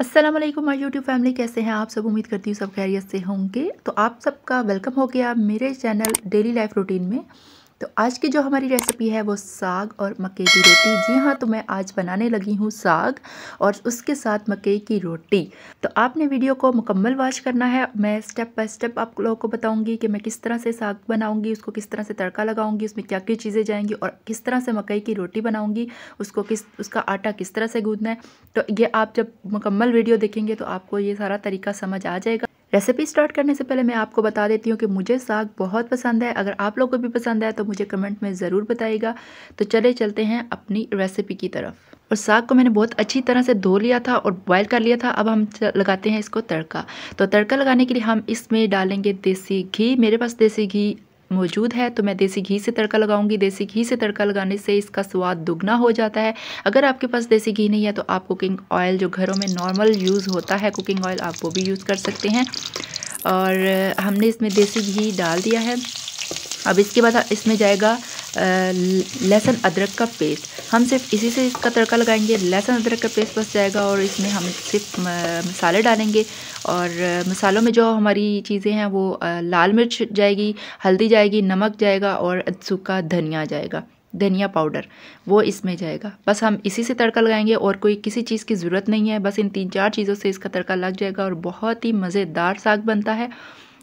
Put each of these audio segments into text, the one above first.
Aslam my YouTube family कैसे हैं आप सब उम्मीद करती हूँ सब खैरियत से होंगे तो आप सबका वेलकम हो गया मेरे चैनल डेली लाइफ रूटीन में तो आज की जो हमारी रेसिपी है वो साग और मकई की रोटी जी हाँ तो मैं आज बनाने लगी हूँ साग और उसके साथ मकई की रोटी तो आपने वीडियो को मुकम्मल वॉच करना है मैं स्टेप बाय स्टेप आप लोगों को बताऊँगी कि मैं किस तरह से साग बनाऊँगी उसको किस तरह से तड़का लगाऊँगी उसमें क्या क्या चीज़ें जाएँगी और किस तरह से मकई की रोटी बनाऊँगी उसको किस उसका आटा किस तरह से गूँधना है तो ये आप जब मुकम्मल वीडियो देखेंगे तो आपको ये सारा तरीका समझ आ जाएगा रेसिपी स्टार्ट करने से पहले मैं आपको बता देती हूँ कि मुझे साग बहुत पसंद है अगर आप लोगों को भी पसंद है तो मुझे कमेंट में ज़रूर बताइएगा तो चले चलते हैं अपनी रेसिपी की तरफ और साग को मैंने बहुत अच्छी तरह से धो लिया था और बॉयल कर लिया था अब हम लगाते हैं इसको तड़का तो तड़का लगाने के लिए हम इसमें डालेंगे देसी घी मेरे पास देसी घी मौजूद है तो मैं देसी घी से तड़का लगाऊंगी देसी घी से तड़का लगाने से इसका स्वाद दुगना हो जाता है अगर आपके पास देसी घी नहीं है तो आप कुकिंग ऑयल जो घरों में नॉर्मल यूज़ होता है कुकिंग ऑयल आप वो भी यूज़ कर सकते हैं और हमने इसमें देसी घी डाल दिया है अब इसके बाद इसमें जाएगा लहसुन अदरक का पेस्ट हम सिर्फ इसी से इसका तड़का लगाएंगे लहसुन अदरक का पेस्ट बस जाएगा और इसमें हम सिर्फ मसाले डालेंगे और मसालों में जो हमारी चीज़ें हैं वो लाल मिर्च जाएगी हल्दी जाएगी नमक जाएगा और सूखा धनिया जाएगा धनिया पाउडर वो इसमें जाएगा बस हम इसी से तड़का लगाएंगे और कोई किसी चीज़ की ज़रूरत नहीं है बस इन तीन चार चीज़ों से इसका तड़का लग जाएगा और बहुत ही मज़ेदार साग बनता है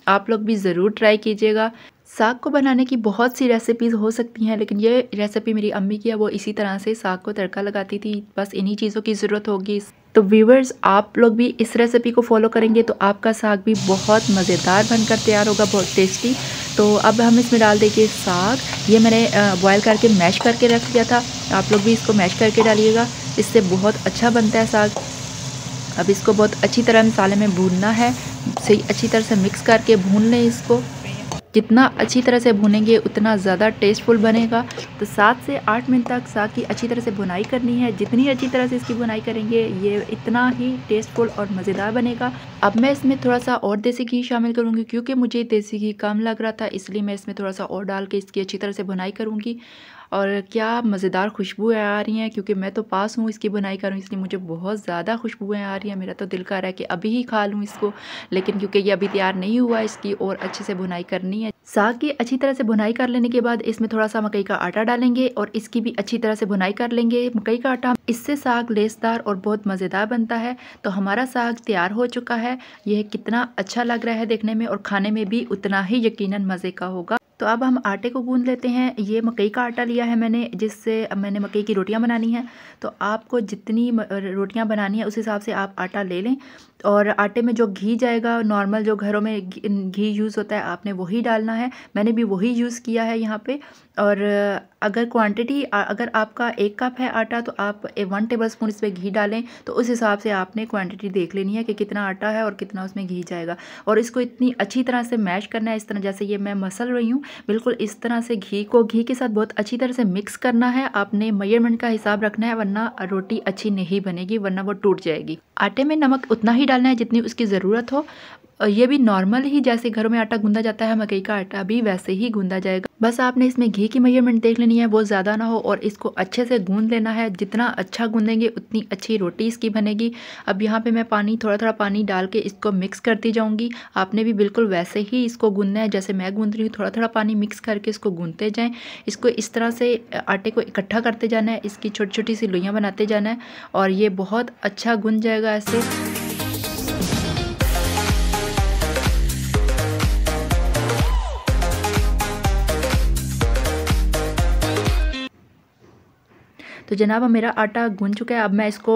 आप लोग भी ज़रूर ट्राई कीजिएगा साग को बनाने की बहुत सी रेसिपीज़ हो सकती हैं लेकिन ये रेसिपी मेरी अम्मी की है वो इसी तरह से साग को तड़का लगाती थी बस इन्हीं चीज़ों की ज़रूरत होगी तो व्यूवर्स आप लोग भी इस रेसिपी को फॉलो करेंगे तो आपका साग भी बहुत मज़ेदार बनकर तैयार होगा बहुत टेस्टी तो अब हम इसमें डाल देंगे साग ये मैंने बॉयल करके मैश करके रख दिया था आप लोग भी इसको मैश करके डालिएगा इससे बहुत अच्छा बनता है साग अब इसको बहुत अच्छी तरह मसाले में भूनना है सही अच्छी तरह से मिक्स करके भून लें इसको जितना अच्छी तरह से भुनेंगे उतना ज़्यादा टेस्टफुल बनेगा तो सात से आठ मिनट तक साग की अच्छी तरह से भुनाई करनी है जितनी अच्छी तरह से इसकी भुनाई करेंगे ये इतना ही टेस्टफुल और मज़ेदार बनेगा अब मैं इसमें थोड़ा सा और देसी घी शामिल करूँगी क्योंकि मुझे देसी घी कम लग रहा था इसलिए मैं इसमें थोड़ा सा और डाल के इसकी अच्छी तरह से भुनाई करूँगी और क्या मज़ेदार खुशबूएँ आ रही हैं क्योंकि मैं तो पास हूँ इसकी बुनाई करूँ इसलिए मुझे बहुत ज़्यादा खुशबूएँ आ रही हैं मेरा तो दिल कर रहा है कि अभी ही खा लूँ इसको लेकिन क्योंकि ये अभी तैयार नहीं हुआ इसकी और अच्छे से बुनाई करनी है साग की अच्छी तरह से बुनाई कर लेने के बाद इसमें थोड़ा सा मकई का आटा डालेंगे और इसकी भी अच्छी तरह से बुनाई कर लेंगे मकई का आटा इससे साग लेसदार और बहुत मज़ेदार बनता है तो हमारा साग तैयार हो चुका है यह कितना अच्छा लग रहा है देखने में और खाने में भी उतना ही यकीनन मज़े का होगा तो अब हम आटे को गूंद लेते हैं ये मकई का आटा लिया है मैंने जिससे मैंने मकई की रोटियां बनानी है तो आपको जितनी रोटियां बनानी है उस हिसाब से आप आटा ले लें और आटे में जो घी जाएगा नॉर्मल जो घरों में घी यूज़ होता है आपने वही डालना है मैंने भी वही यूज़ किया है यहाँ पे और अगर क्वांटिटी अगर आपका एक कप है आटा तो आप वन टेबल स्पून इस पर घी डालें तो उस हिसाब से आपने क्वांटिटी देख लेनी है कि कितना आटा है और कितना उसमें घी जाएगा और इसको इतनी अच्छी तरह से मैश करना है इस तरह जैसे ये मैं मसल रही हूँ बिल्कुल इस तरह से घी को घी के साथ बहुत अच्छी तरह से मिक्स करना है आपने मेजरमेंट का हिसाब रखना है वरना रोटी अच्छी नहीं बनेगी वरना वो टूट जाएगी आटे में नमक उतना ही डालना है जितनी उसकी ज़रूरत हो और ये भी नॉर्मल ही जैसे घरों में आटा गूंदा जाता है मकई का आटा भी वैसे ही गूंदा जाएगा बस आपने इसमें घी की मेजरमेंट देख लेनी है वो ज़्यादा ना हो और इसको अच्छे से गूंद लेना है जितना अच्छा गूंदेंगे उतनी अच्छी रोटी इसकी बनेगी अब यहाँ पे मैं पानी थोड़ा थोड़ा पानी डाल के इसको मिक्स करती जाऊँगी आपने भी बिल्कुल वैसे ही इसको गूंदना है जैसे मैं गूंद रही हूँ थोड़ा थोड़ा पानी मिक्स करके इसको गूंदते जाएँ इसको इस तरह से आटे को इकट्ठा करते जाना है इसकी छोटी छोटी सी लोइयाँ बनाते जाना है और ये बहुत अच्छा गुन जाएगा ऐसे तो जनाब मेरा आटा गून चुका है अब मैं इसको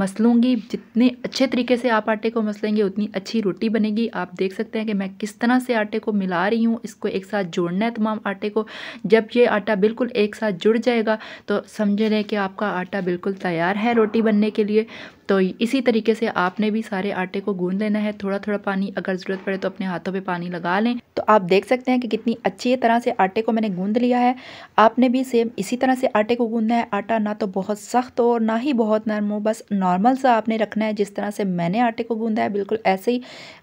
मसलूँगी जितने अच्छे तरीके से आप आटे को मसलेंगे उतनी अच्छी रोटी बनेगी आप देख सकते हैं कि मैं किस तरह से आटे को मिला रही हूँ इसको एक साथ जोड़ना है तमाम आटे को जब ये आटा बिल्कुल एक साथ जुड़ जाएगा तो समझ लें कि आपका आटा बिल्कुल तैयार है रोटी बनने के लिए तो इसी तरीके से आपने भी सारे आटे को गूंद लेना है थोड़ा थोड़ा पानी अगर ज़रूरत पड़े तो अपने हाथों पे पानी लगा लें तो आप देख सकते हैं कि कितनी अच्छी तरह से आटे को मैंने गूंद लिया है आपने भी सेम इसी तरह से आटे को गूंदना है आटा ना ना तो बहुत सख्त हो और ना ही बहुत नरम हो बस नॉर्मल सा आपने रखना है जिस तरह से मैंने आटे को गूंदा है बिल्कुल ऐसे ही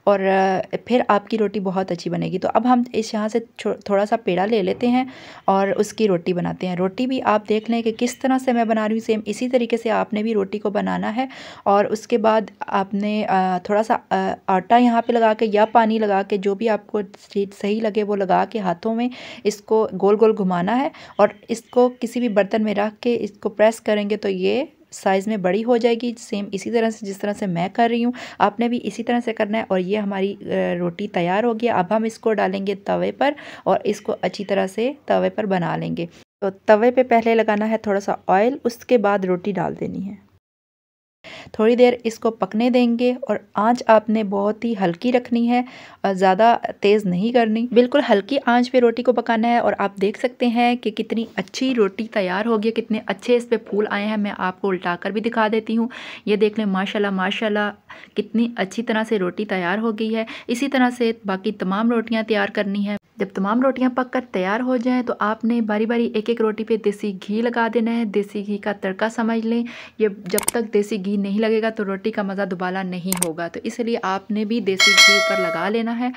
और फिर आपकी रोटी बहुत अच्छी बनेगी तो अब हम इस यहाँ से थोड़ा सा पेड़ा ले लेते हैं और उसकी रोटी बनाते हैं रोटी भी आप देख लें कि किस तरह से मैं बना रही हूँ सेम इसी तरीके से आपने भी रोटी को बनाना है और उसके बाद आपने थोड़ा सा आटा यहाँ पर लगा के या पानी लगा के जो भी आपको सही लगे वो लगा के हाथों में इसको गोल गोल घुमाना है और इसको किसी भी बर्तन में रख के इसको प्रेस करेंगे तो ये साइज़ में बड़ी हो जाएगी सेम इसी तरह से जिस तरह से मैं कर रही हूँ आपने भी इसी तरह से करना है और ये हमारी रोटी तैयार हो गया अब हम इसको डालेंगे तवे पर और इसको अच्छी तरह से तवे पर बना लेंगे तो तवे पे पहले लगाना है थोड़ा सा ऑयल उसके बाद रोटी डाल देनी है थोड़ी देर इसको पकने देंगे और आंच आपने बहुत ही हल्की रखनी है और ज़्यादा तेज़ नहीं करनी बिल्कुल हल्की आंच पे रोटी को पकाना है और आप देख सकते हैं कि कितनी अच्छी रोटी तैयार होगी कितने अच्छे इस पर फूल आए हैं मैं आपको उल्टा कर भी दिखा देती हूँ ये देख लें माशाल्लाह माशाल्लाह कितनी अच्छी तरह से रोटी तैयार हो गई है इसी तरह से बाकी तमाम रोटियाँ तैयार करनी है जब तमाम रोटियां पककर तैयार हो जाएं तो आपने बारी बारी एक एक रोटी पे देसी घी लगा देना है देसी घी का तड़का समझ लें ये जब तक देसी घी नहीं लगेगा तो रोटी का मज़ा दुबाला नहीं होगा तो इसलिए आपने भी देसी घी ऊपर लगा लेना है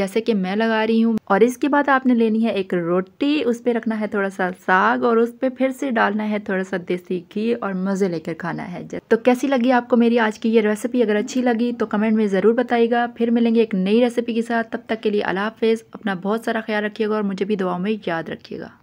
जैसे कि मैं लगा रही हूँ और इसके बाद आपने लेनी है एक रोटी उस पर रखना है थोड़ा सा साग और उस पर फिर से डालना है थोड़ा सा देसी घी और मज़े लेकर खाना है तो कैसी लगी आपको मेरी आज की ये रेसिपी अगर अच्छी लगी तो कमेंट में ज़रूर बताइएगा फिर मिलेंगे एक नई रेसिपी के साथ तब तक के लिए अला अपना बहुत सारा ख्याल रखिएगा और मुझे भी दुआओं में याद रखिएगा